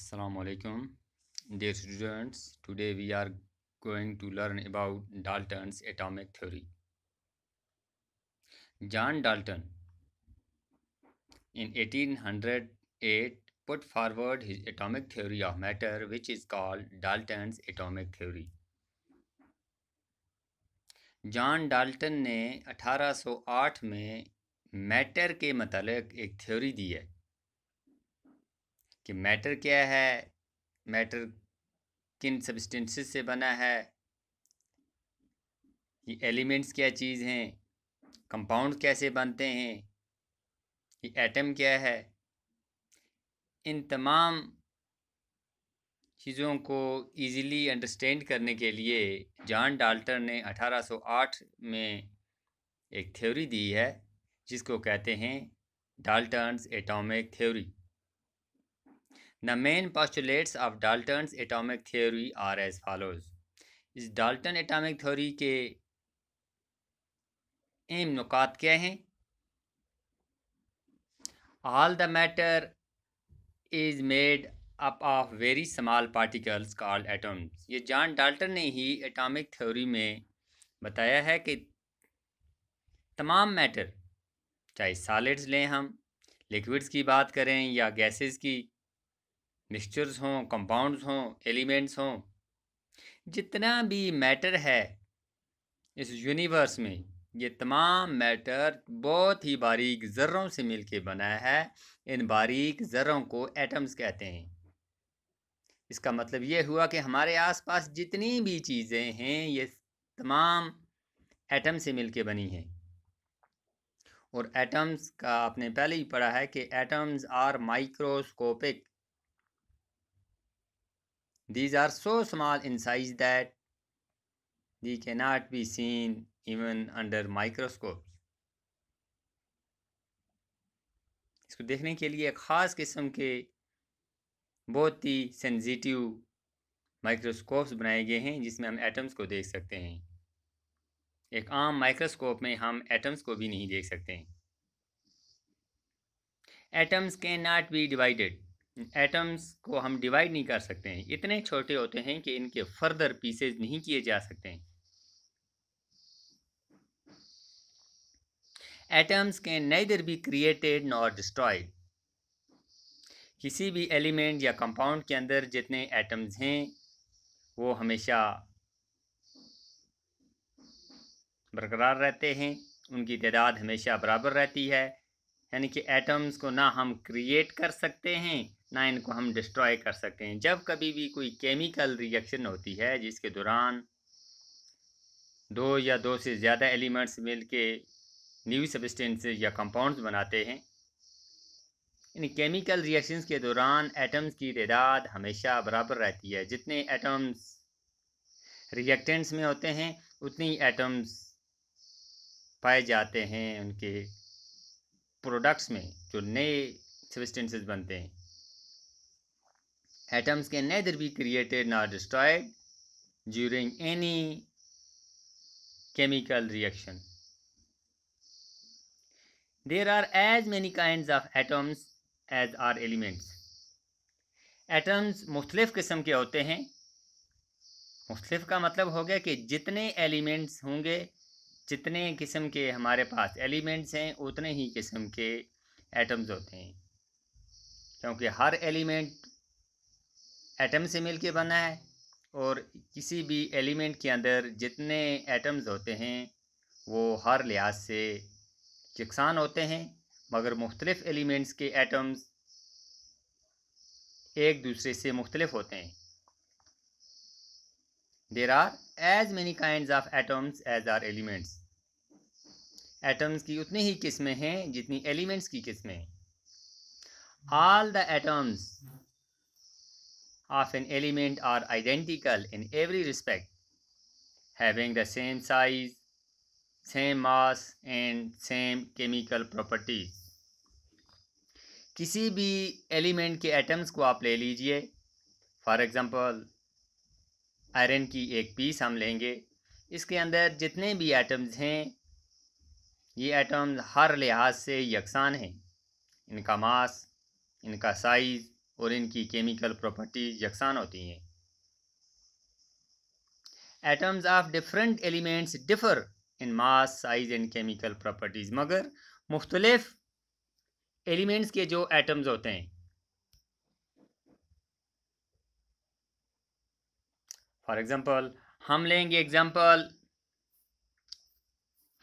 assalamu alaikum dear students today we are going to learn about dalton's atomic theory john dalton in 1808 put forward his atomic theory of matter which is called dalton's atomic theory John Dalton ने 1808 में matter के मतलब एक theory दी है कि matter क्या है matter किन सब्सटेंसेस से बना है ये एलिमेंट्स क्या चीज़ हैं कंपाउंड कैसे बनते हैं ये एटम क्या है इन तमाम चीज़ों को इजीली अंडरस्टैंड करने के लिए जॉन डाल्टर ने 1808 में एक थ्योरी दी है जिसको कहते हैं Dalton's atomic theory The main postulates of Dalton's atomic theory are as follows. इस डाल्टन एटॉमिक थ्योरी के एम नुकात क्या हैं all the matter is made up of very small particles called atoms ये जॉन डाल्टन ने ही एटॉमिक थ्योरी में बताया है कि तमाम मैटर चाहे सॉलिड्स लें हम लिक्विड्स की बात करें या गैसेस की मिक्सचर्स हों कंपाउंड्स हों एलिमेंट्स हों जितना भी मैटर है इस यूनिवर्स में ये तमाम मैटर बहुत ही बारीक ज़र्रों से मिलके बना है इन बारीक ज़र्रों को एटम्स कहते हैं इसका मतलब ये हुआ कि हमारे आसपास जितनी भी चीज़ें हैं ये तमाम एटम से मिलके बनी हैं और एटम्स का आपने पहले ही पढ़ा है कि atoms are microscopic These are so small in size that they cannot be seen even under microscope इसको देखने के लिए ख़ास किस्म के बहुत ही सेंसिटिव माइक्रोस्कोप्स बनाए गए हैं जिसमें हम एटम्स को देख सकते हैं एक आम माइक्रोस्कोप में हम एटम्स को भी नहीं देख सकते हैं atoms can not be divided atoms को हम डिवाइड नहीं कर सकते हैं इतने छोटे होते हैं कि इनके फर्दर पीसेज नहीं किए जा सकते हैं एटम्स के नाइदर भी क्रिएटेड नॉर डिस्ट्रॉयड किसी भी एलिमेंट या कंपाउंड के अंदर जितने एटम्स हैं वो हमेशा बरकरार रहते हैं उनकी तादाद हमेशा बराबर रहती है यानी कि एटम्स को ना हम क्रिएट कर सकते हैं ना इनको हम डिस्ट्रॉय कर सकते हैं जब कभी भी कोई केमिकल रिएक्शन होती है जिसके दौरान दो या दो से ज़्यादा एलिमेंट्स मिलके न्यू सबस्टेंस या कंपाउंड्स बनाते हैं इन केमिकल रिएक्शंस के दौरान एटम्स की तदाद हमेशा बराबर रहती है जितने एटम्स रिएक्टेंट्स में होते हैं ही एटम्स पाए जाते हैं उनके प्रोडक्ट्स में जो नए सबस्टेंसेज बनते हैं Atoms can neither be created nor destroyed during any chemical reaction. There are as many kinds of atoms as are elements. Atoms mukhtalif qisam ke hote hain mukhtalif ka matlab ho gaya ki jitne elements honge jitne qisam ke hamare paas elements hain utne hi qisam ke atoms hote hain क्योंकि हर element atom से के बना है और किसी भी element के अंदर जितने एटम्स होते हैं वो हर लिहाज से यकसान होते हैं मगर मुख्तलिफ़ एलिमेंट्स के एटम्स एक दूसरे से मुख्तलिफ होते हैं there are as many kind of atoms as are elements atoms की उतनी ही किस्में हैं जितनी एलिमेंट्स की किस्में हैं all the atoms of an element are identical in every respect, having the same size, same mass and same chemical properties. किसी भी एलिमेंट के एटम्स को आप ले लीजिए फॉर एग्ज़ाम्पल आयरन की एक पीस हम लेंगे इसके अंदर जितने भी एटम्स हैं ये एटम्स हर लिहाज से यकसान हैं इनका मास इनका साइज़ और इनकी केमिकल प्रॉपर्टीज यकसान होती हैं atoms of different elements differ in mass size and chemical properties मगर मुख्तलिफ एलिमेंट्स के जो एटम्स होते हैं फॉर एग्ज़ाम्पल हम लेंगे एग्ज़ाम्पल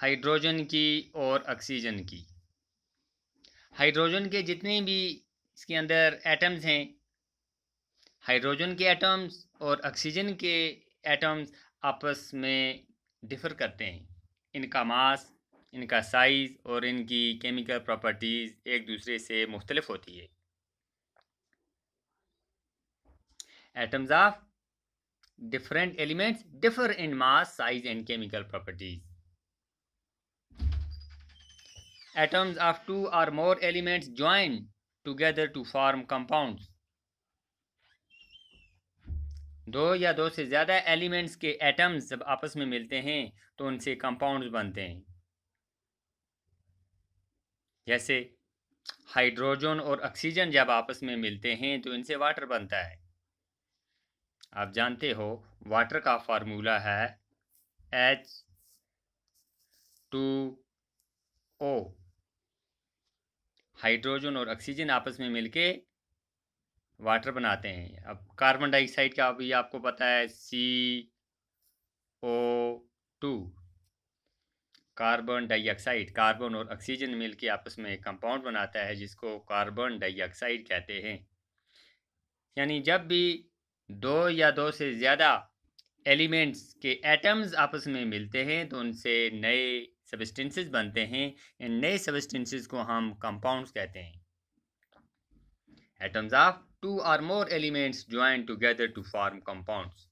हाइड्रोजन की और ऑक्सीजन की हाइड्रोजन के जितने भी इसके अंदर एटम्स हैं हाइड्रोजन के एटम्स और ऑक्सीजन के एटम्स आपस में डिफर करते हैं इनका मास इनका साइज़ और इनकी केमिकल प्रॉपर्टीज़ एक दूसरे से मुख्तलिफ होती है atoms of different elements differ in mass size and chemical properties atoms of two or more elements join together to form compounds दो या दो से ज़्यादा एलिमेंट्स के एटम्स जब आपस में मिलते हैं तो उनसे कंपाउंड्स बनते हैं जैसे हाइड्रोजन और ऑक्सीजन जब आपस में मिलते हैं तो इनसे वाटर बनता है आप जानते हो वाटर का फार्मूला है एच टू ओ हाइड्रोजन और ऑक्सीजन आपस में मिलके वाटर बनाते हैं अब कार्बन डाइऑक्साइड का अभी आपको पता है C O two carbon dioxide carbon और ऑक्सीजन मिलके आपस में कंपाउंड बनाता है जिसको कार्बन डाइऑक्साइड कहते हैं यानी जब भी दो या दो से ज़्यादा एलिमेंट्स के एटम्स आपस में मिलते हैं तो उनसे नए सबस्टेंसेज बनते हैं इन नए सबस्टेंसेज को हम कंपाउंड्स कहते हैं atoms of two or more elements join together to form compounds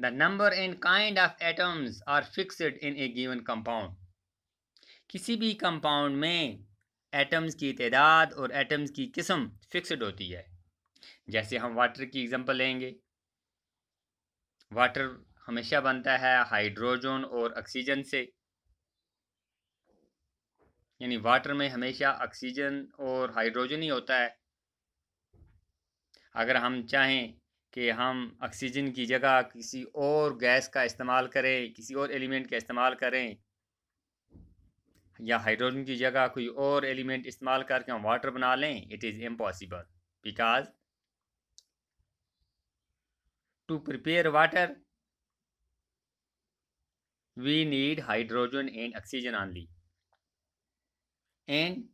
the number and kind of atoms are fixed in a given compound किसी भी कंपाउंड में एटम्स की तदाद और एटम्स की किस्म फिक्सड होती है जैसे हम वाटर की एग्जांपल लेंगे वाटर हमेशा बनता है हाइड्रोजन और ऑक्सीजन से यानी वाटर में हमेशा ऑक्सीजन और हाइड्रोजन ही होता है अगर हम चाहें कि हम ऑक्सीजन की जगह किसी और गैस का इस्तेमाल करें किसी और एलिमेंट का इस्तेमाल करें या हाइड्रोजन की जगह कोई और एलिमेंट इस्तेमाल करके हम वाटर बना लें it is impossible because to prepare water we need hydrogen and oxygen only and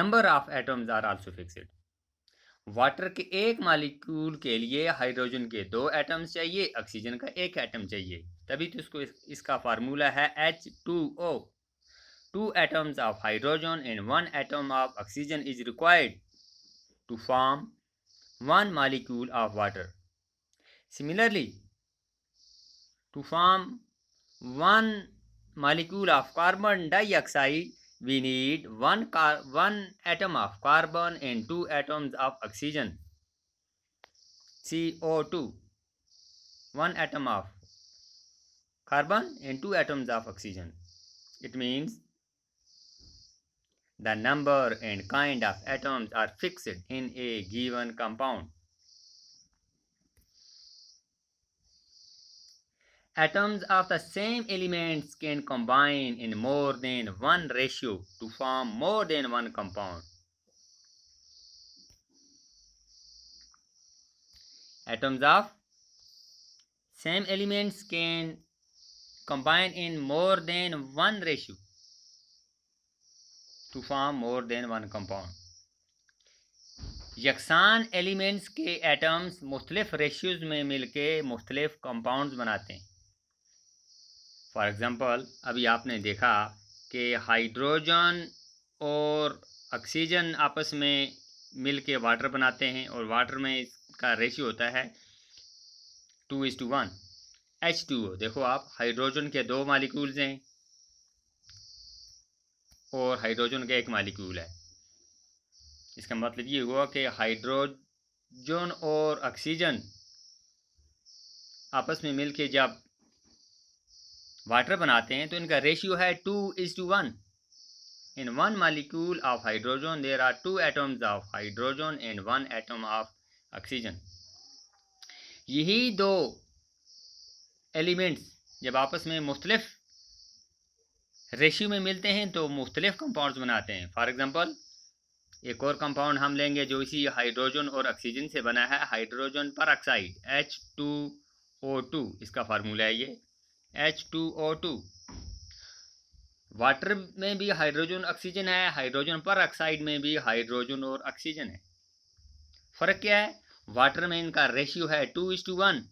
number of atoms are also fixed water के एक मालिक्यूल के लिए हाइड्रोजन के दो एटम्स चाहिए ऑक्सीजन का एक एटम चाहिए तभी तो इसको इस, इसका फार्मूला है H two O two atoms of hydrogen and one atom of oxygen is required to form one molecule of water similarly to form one molecule of carbon dioxide we need one car one atom of carbon and two atoms of oxygen CO2 one atom of carbon and two atoms of oxygen it means the number and kind of atoms are fixed in a given compound atoms of the same elements can combine in more than one ratio to form more than one compound. Atoms of same elements can combine in more than one ratio to form more than one compound. यकसान elements के atoms मुख्तलिफ ratios में मिलके मुख्तलिफ compounds बनाते हैं for example अभी आपने देखा कि हाइड्रोजन और ऑक्सीजन आपस में मिल के वाटर बनाते हैं और वाटर में इसका रेशियो होता है two is to one H two O देखो आप हाइड्रोजन के दो मालिक्यूल्स हैं और हाइड्रोजन का एक मालिक्यूल है इसका मतलब ये हुआ कि हाइड्रोजन और ऑक्सीजन आपस में मिलके जब वाटर बनाते हैं तो इनका रेशियो है two is to one in one molecule of hydrogen there are two atoms of hydrogen and one atom of oxygen यही दो एलिमेंट्स जब आपस में मुख्तलिफ रेशियो में मिलते हैं तो मुख्तलिफ कंपाउंड्स बनाते हैं फॉर एग्ज़ाम्पल एक और कंपाउंड हम लेंगे जो इसी हाइड्रोजन और ऑक्सीजन से बना है hydrogen peroxide H two O two इसका फार्मूला है ये H two O two water में भी हाइड्रोजन ऑक्सीजन है हाइड्रोजन पर ऑक्साइड में भी हाइड्रोजन और ऑक्सीजन है फ़र्क क्या है वाटर में इनका रेशियो है टू इज टू वन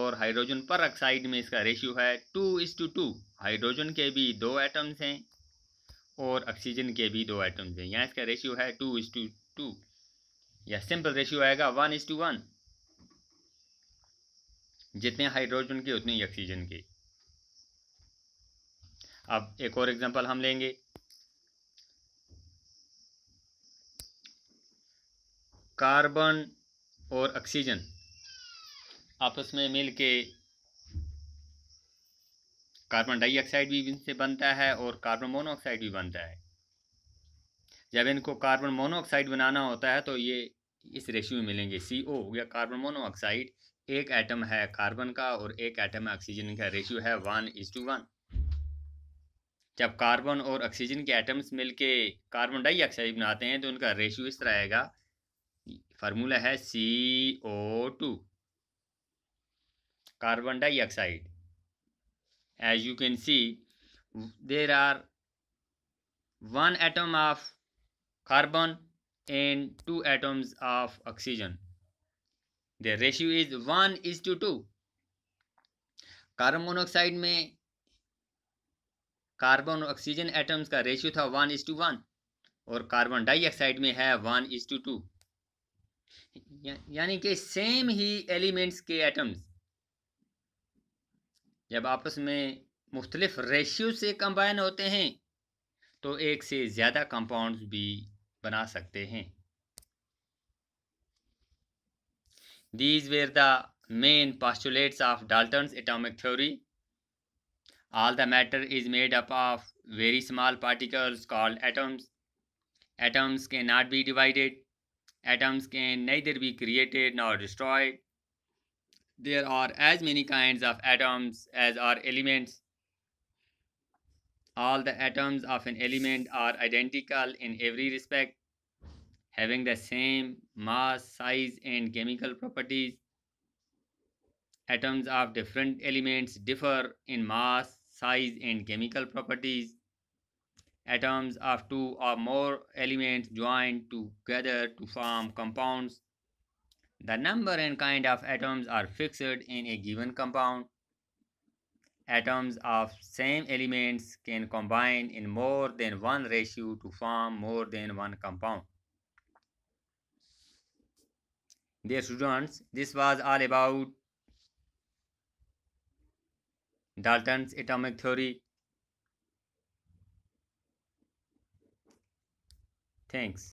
और हाइड्रोजन पर ऑक्साइड में इसका रेशियो है two is to two hydrogen के भी दो एटम्स हैं और ऑक्सीजन के भी दो एटम्स हैं यहाँ इसका रेशियो है टू इज टू टू या सिंपल रेशियो आएगा वन इज टू वन जितने हाइड्रोजन के उतने ही ऑक्सीजन के अब एक और एग्जांपल हम लेंगे कार्बन और ऑक्सीजन आपस में मिल के कार्बन डाइऑक्साइड भी इनसे बनता है और कार्बन मोनोऑक्साइड भी बनता है जब इनको कार्बन मोनोऑक्साइड बनाना होता है तो ये इस रेशियो में मिलेंगे सी ओ या कार्बन मोनोऑक्साइड एक एटम है कार्बन का और एक एटम है ऑक्सीजन का रेशियो है वन इज टू वन जब कार्बन और ऑक्सीजन के एटम्स मिलके कार्बन डाइऑक्साइड बनाते हैं तो उनका रेशियो इस तरह आएगा फार्मूला है C O two carbon dioxide as you can see there are one atom of carbon and two atoms of oxygen the ratio is one is to two carbon monoxide में carbon और oxygen atoms का ratio था one is to one और carbon dioxide में है one is to two यानी कि same ही एलिमेंट्स के एटम्स जब आपस में मुख्तलिफ रेशियो से कंबाइन होते हैं तो एक से ज़्यादा कंपाउंड्स भी बना सकते हैं these were the main postulates of Dalton atomic theory All the matter is made up of very small particles called atoms. Atoms cannot be divided. Atoms can neither be created nor destroyed. There are as many kinds of atoms as are elements. All the atoms of an element are identical in every respect, having the same mass, size, and chemical properties. Atoms of different elements differ in mass, size and chemical properties. Atoms of two or more elements joined together to form compounds. The number and kind of atoms are fixed in a given compound. Atoms of same elements can combine in more than one ratio to form more than one compound. Dear students, this was all about Dalton's atomic theory. Thanks.